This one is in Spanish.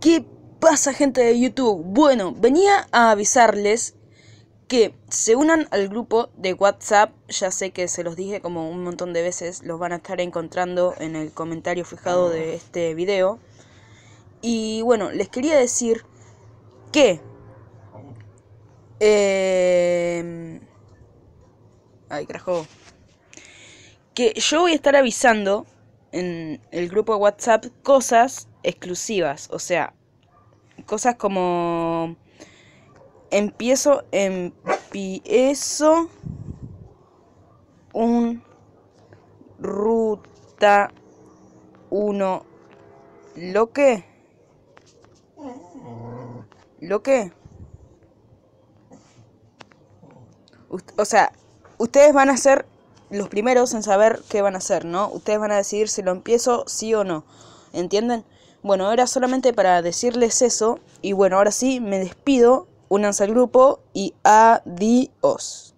¿Qué pasa gente de YouTube? Bueno, venía a avisarles que se unan al grupo de WhatsApp. Ya sé que se los dije como un montón de veces, los van a estar encontrando en el comentario fijado de este video. Y bueno, les quería decir que... Em, ay, crajó Que yo voy a estar avisando en el grupo de WhatsApp cosas exclusivas, o sea, cosas como empiezo empiezo un ruta Uno lo que lo que o sea, ustedes van a hacer los primeros en saber qué van a hacer, ¿no? Ustedes van a decidir si lo empiezo sí o no, ¿entienden? Bueno, era solamente para decirles eso y bueno, ahora sí, me despido, únanse al grupo y adiós.